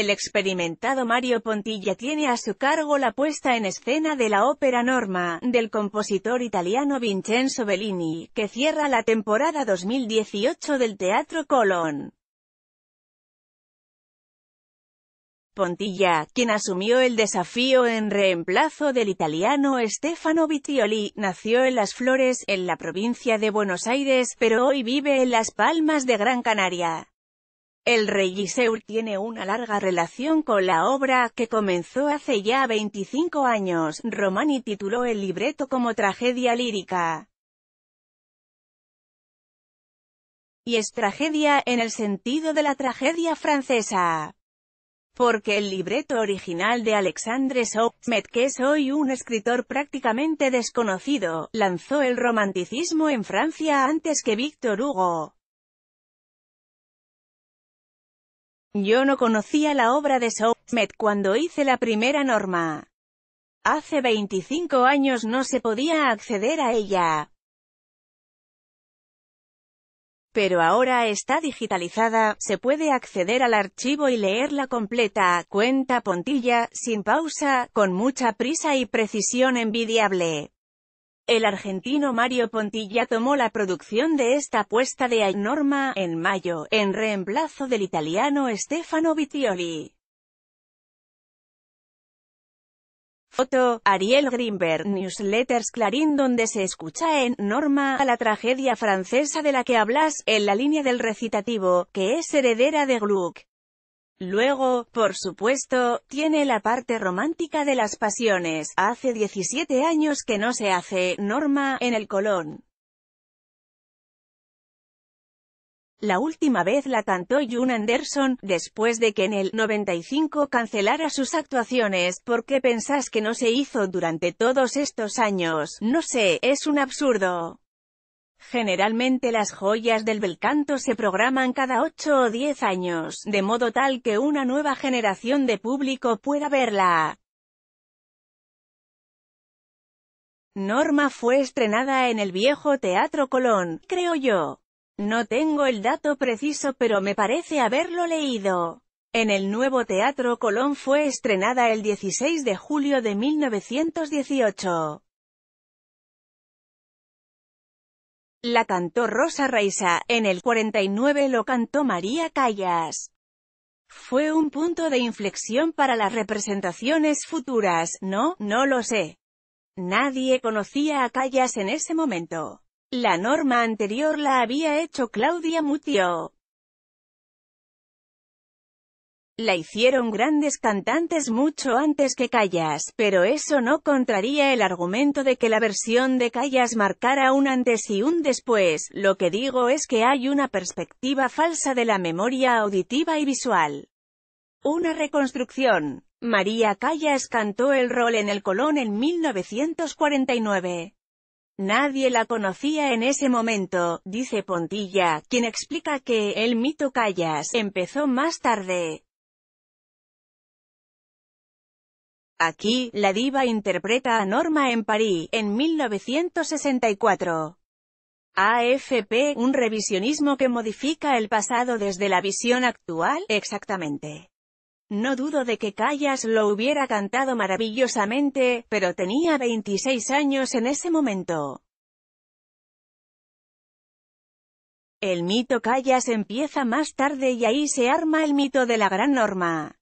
El experimentado Mario Pontilla tiene a su cargo la puesta en escena de la ópera Norma, del compositor italiano Vincenzo Bellini, que cierra la temporada 2018 del Teatro Colón. Pontilla, quien asumió el desafío en reemplazo del italiano Stefano Vitioli, nació en Las Flores, en la provincia de Buenos Aires, pero hoy vive en Las Palmas de Gran Canaria. El rey Giseul tiene una larga relación con la obra, que comenzó hace ya 25 años. Romani tituló el libreto como tragedia lírica. Y es tragedia, en el sentido de la tragedia francesa. Porque el libreto original de Alexandre Soumet que es hoy un escritor prácticamente desconocido, lanzó el romanticismo en Francia antes que Víctor Hugo. Yo no conocía la obra de Soulsmet cuando hice la primera norma. Hace 25 años no se podía acceder a ella. Pero ahora está digitalizada, se puede acceder al archivo y leerla completa, cuenta Pontilla, sin pausa, con mucha prisa y precisión envidiable. El argentino Mario Pontilla tomó la producción de esta puesta de Norma, en mayo, en reemplazo del italiano Stefano Vitioli. Foto, Ariel Greenberg, Newsletters Clarín donde se escucha en Norma a la tragedia francesa de la que hablas, en la línea del recitativo, que es heredera de Gluck. Luego, por supuesto, tiene la parte romántica de las pasiones. Hace 17 años que no se hace, Norma, en el Colón. La última vez la cantó June Anderson, después de que en el 95 cancelara sus actuaciones, ¿por qué pensás que no se hizo durante todos estos años? No sé, es un absurdo. Generalmente las joyas del bel canto se programan cada 8 o 10 años, de modo tal que una nueva generación de público pueda verla. Norma fue estrenada en el viejo Teatro Colón, creo yo. No tengo el dato preciso pero me parece haberlo leído. En el nuevo Teatro Colón fue estrenada el 16 de julio de 1918. La cantó Rosa Reisa, en el 49 lo cantó María Callas. Fue un punto de inflexión para las representaciones futuras, no, no lo sé. Nadie conocía a Callas en ese momento. La norma anterior la había hecho Claudia Mutio. La hicieron grandes cantantes mucho antes que Callas, pero eso no contraría el argumento de que la versión de Callas marcara un antes y un después, lo que digo es que hay una perspectiva falsa de la memoria auditiva y visual. Una reconstrucción. María Callas cantó el rol en el Colón en 1949. Nadie la conocía en ese momento, dice Pontilla, quien explica que el mito Callas empezó más tarde. Aquí, la diva interpreta a Norma en París, en 1964. AFP, un revisionismo que modifica el pasado desde la visión actual, exactamente. No dudo de que Callas lo hubiera cantado maravillosamente, pero tenía 26 años en ese momento. El mito Callas empieza más tarde y ahí se arma el mito de la gran norma.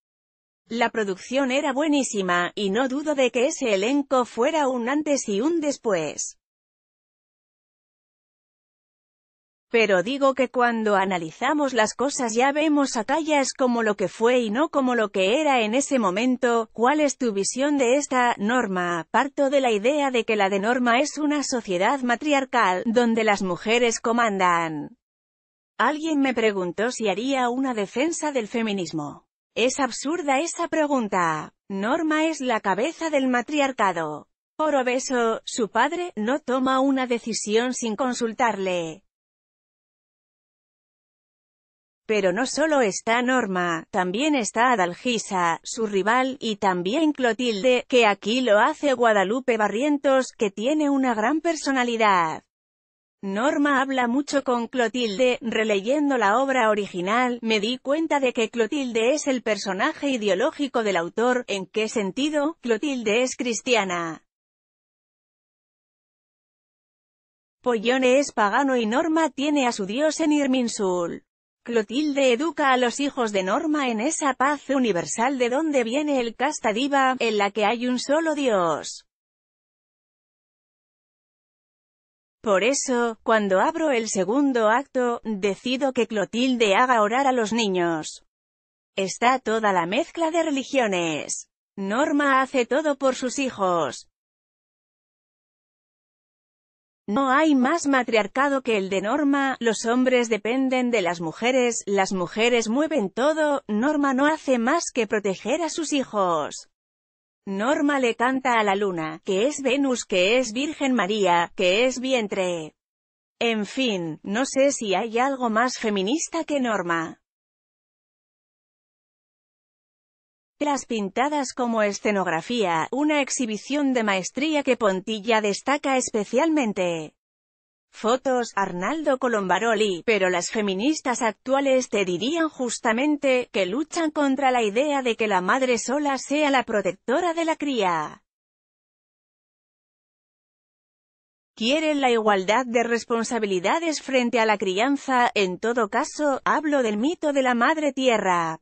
La producción era buenísima, y no dudo de que ese elenco fuera un antes y un después. Pero digo que cuando analizamos las cosas ya vemos a Tallas como lo que fue y no como lo que era en ese momento. ¿Cuál es tu visión de esta norma? Parto de la idea de que la de norma es una sociedad matriarcal, donde las mujeres comandan. Alguien me preguntó si haría una defensa del feminismo. Es absurda esa pregunta. Norma es la cabeza del matriarcado. Por obeso, su padre, no toma una decisión sin consultarle. Pero no solo está Norma, también está Adalgisa, su rival, y también Clotilde, que aquí lo hace Guadalupe Barrientos, que tiene una gran personalidad. Norma habla mucho con Clotilde, releyendo la obra original, me di cuenta de que Clotilde es el personaje ideológico del autor, ¿en qué sentido? Clotilde es cristiana. Pollone es pagano y Norma tiene a su dios en Irminsul. Clotilde educa a los hijos de Norma en esa paz universal de donde viene el casta diva, en la que hay un solo dios. Por eso, cuando abro el segundo acto, decido que Clotilde haga orar a los niños. Está toda la mezcla de religiones. Norma hace todo por sus hijos. No hay más matriarcado que el de Norma, los hombres dependen de las mujeres, las mujeres mueven todo, Norma no hace más que proteger a sus hijos. Norma le canta a la luna, que es Venus, que es Virgen María, que es vientre. En fin, no sé si hay algo más feminista que Norma. Las pintadas como escenografía, una exhibición de maestría que Pontilla destaca especialmente. Fotos, Arnaldo Colombaroli, pero las feministas actuales te dirían justamente, que luchan contra la idea de que la madre sola sea la protectora de la cría. Quieren la igualdad de responsabilidades frente a la crianza, en todo caso, hablo del mito de la madre tierra.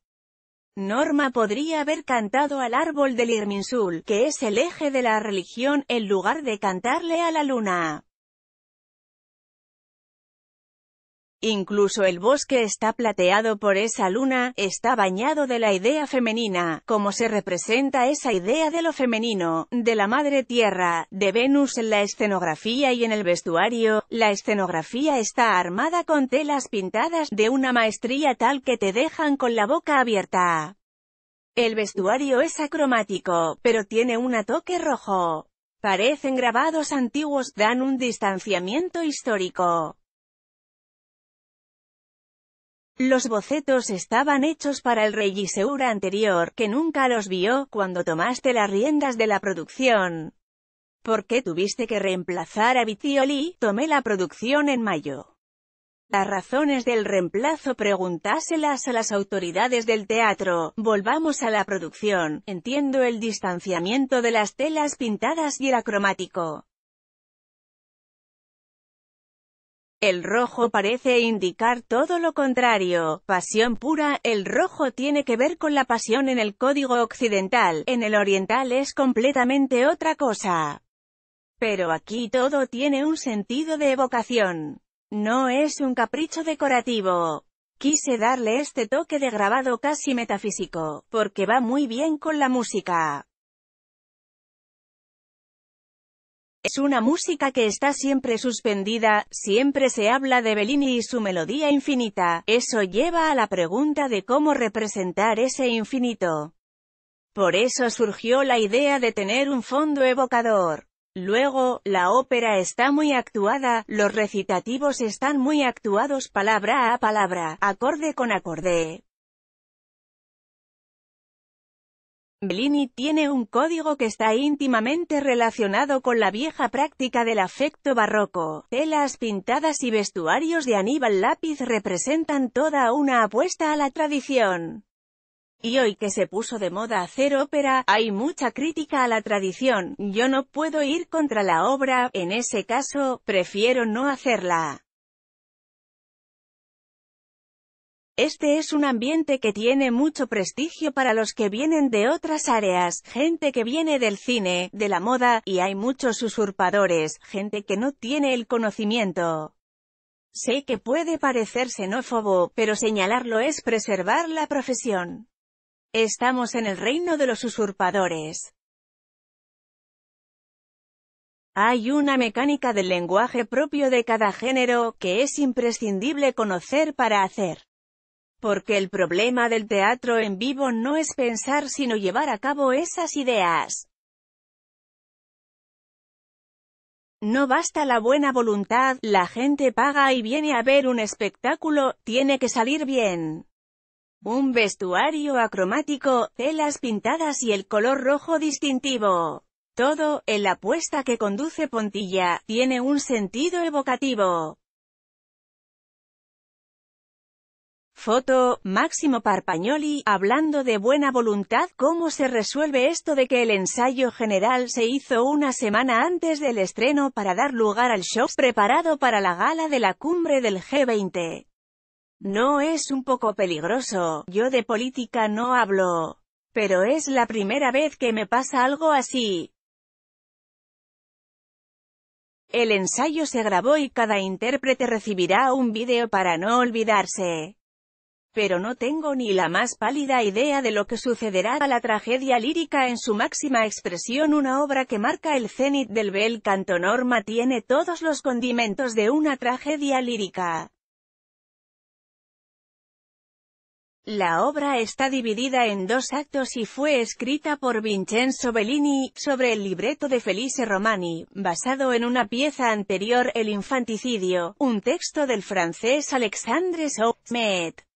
Norma podría haber cantado al árbol del Irminsul, que es el eje de la religión, en lugar de cantarle a la luna. Incluso el bosque está plateado por esa luna, está bañado de la idea femenina, como se representa esa idea de lo femenino, de la madre tierra, de Venus en la escenografía y en el vestuario, la escenografía está armada con telas pintadas de una maestría tal que te dejan con la boca abierta. El vestuario es acromático, pero tiene un toque rojo. Parecen grabados antiguos, dan un distanciamiento histórico. Los bocetos estaban hechos para el rey Giseura anterior, que nunca los vio, cuando tomaste las riendas de la producción. ¿Por qué tuviste que reemplazar a Vitioli? Tomé la producción en mayo. Las razones del reemplazo preguntáselas a las autoridades del teatro. Volvamos a la producción. Entiendo el distanciamiento de las telas pintadas y el acromático. El rojo parece indicar todo lo contrario, pasión pura, el rojo tiene que ver con la pasión en el código occidental, en el oriental es completamente otra cosa. Pero aquí todo tiene un sentido de evocación. No es un capricho decorativo. Quise darle este toque de grabado casi metafísico, porque va muy bien con la música. Es una música que está siempre suspendida, siempre se habla de Bellini y su melodía infinita. Eso lleva a la pregunta de cómo representar ese infinito. Por eso surgió la idea de tener un fondo evocador. Luego, la ópera está muy actuada, los recitativos están muy actuados palabra a palabra, acorde con acorde, Bellini tiene un código que está íntimamente relacionado con la vieja práctica del afecto barroco. Telas pintadas y vestuarios de Aníbal Lápiz representan toda una apuesta a la tradición. Y hoy que se puso de moda hacer ópera, hay mucha crítica a la tradición, yo no puedo ir contra la obra, en ese caso, prefiero no hacerla. Este es un ambiente que tiene mucho prestigio para los que vienen de otras áreas, gente que viene del cine, de la moda, y hay muchos usurpadores, gente que no tiene el conocimiento. Sé que puede parecer xenófobo, pero señalarlo es preservar la profesión. Estamos en el reino de los usurpadores. Hay una mecánica del lenguaje propio de cada género, que es imprescindible conocer para hacer porque el problema del teatro en vivo no es pensar sino llevar a cabo esas ideas. No basta la buena voluntad, la gente paga y viene a ver un espectáculo, tiene que salir bien. Un vestuario acromático, telas pintadas y el color rojo distintivo. Todo, en la apuesta que conduce Pontilla, tiene un sentido evocativo. Foto, Máximo Parpañoli, hablando de buena voluntad, ¿cómo se resuelve esto de que el ensayo general se hizo una semana antes del estreno para dar lugar al show preparado para la gala de la cumbre del G20? No es un poco peligroso, yo de política no hablo, pero es la primera vez que me pasa algo así. El ensayo se grabó y cada intérprete recibirá un vídeo para no olvidarse pero no tengo ni la más pálida idea de lo que sucederá a la tragedia lírica en su máxima expresión una obra que marca el cenit del bel canto norma tiene todos los condimentos de una tragedia lírica. La obra está dividida en dos actos y fue escrita por Vincenzo Bellini, sobre el libreto de Felice Romani, basado en una pieza anterior El infanticidio, un texto del francés Alexandre Saumet.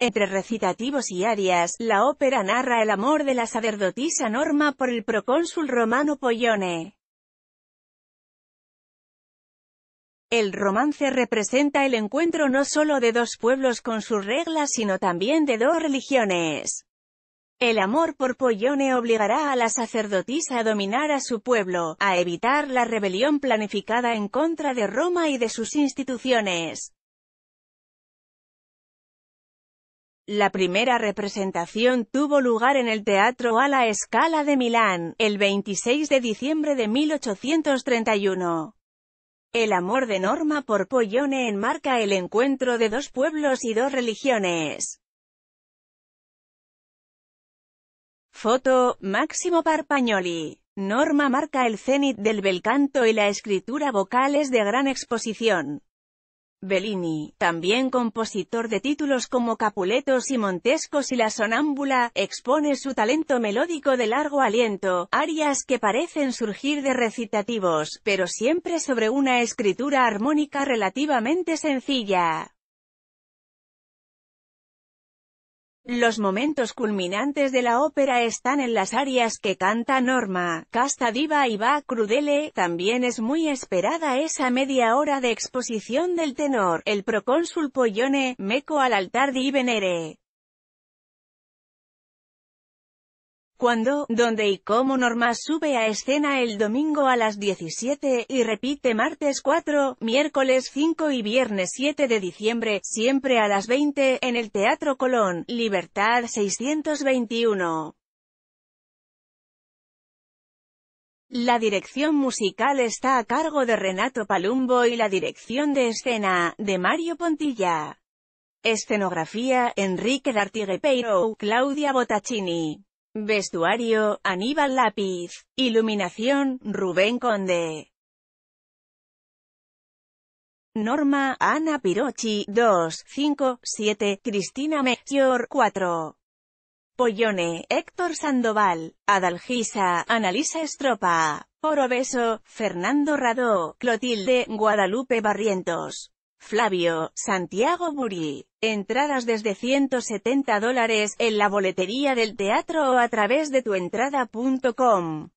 Entre recitativos y arias, la ópera narra el amor de la sacerdotisa Norma por el procónsul romano Pollone. El romance representa el encuentro no solo de dos pueblos con sus reglas sino también de dos religiones. El amor por Pollone obligará a la sacerdotisa a dominar a su pueblo, a evitar la rebelión planificada en contra de Roma y de sus instituciones. La primera representación tuvo lugar en el Teatro a la Escala de Milán, el 26 de diciembre de 1831. El amor de Norma por Pollone enmarca el encuentro de dos pueblos y dos religiones. Foto, Máximo Parpagnoli. Norma marca el cenit del bel canto y la escritura vocal es de gran exposición. Bellini, también compositor de títulos como Capuletos y Montescos y La Sonámbula, expone su talento melódico de largo aliento, arias que parecen surgir de recitativos, pero siempre sobre una escritura armónica relativamente sencilla. Los momentos culminantes de la ópera están en las áreas que canta Norma, Casta Diva y Va Crudele. También es muy esperada esa media hora de exposición del tenor, el procónsul Pollone, Meco al altar de Ibenere. Cuando, dónde y cómo Norma sube a escena el domingo a las 17 y repite martes 4, miércoles 5 y viernes 7 de diciembre, siempre a las 20, en el Teatro Colón, Libertad 621. La dirección musical está a cargo de Renato Palumbo y la dirección de escena, de Mario Pontilla. Escenografía, Enrique D'Artigue Peiro, Claudia Botaccini. Vestuario, Aníbal Lápiz. Iluminación, Rubén Conde. Norma, Ana Pirochi, 2, 5, 7, Cristina Mejor 4. Pollone, Héctor Sandoval, Adalgisa, Analisa Estropa, Orobeso, Fernando Radó, Clotilde, Guadalupe Barrientos, Flavio, Santiago Buril. Entradas desde 170 dólares, en la boletería del teatro o a través de tuentrada.com.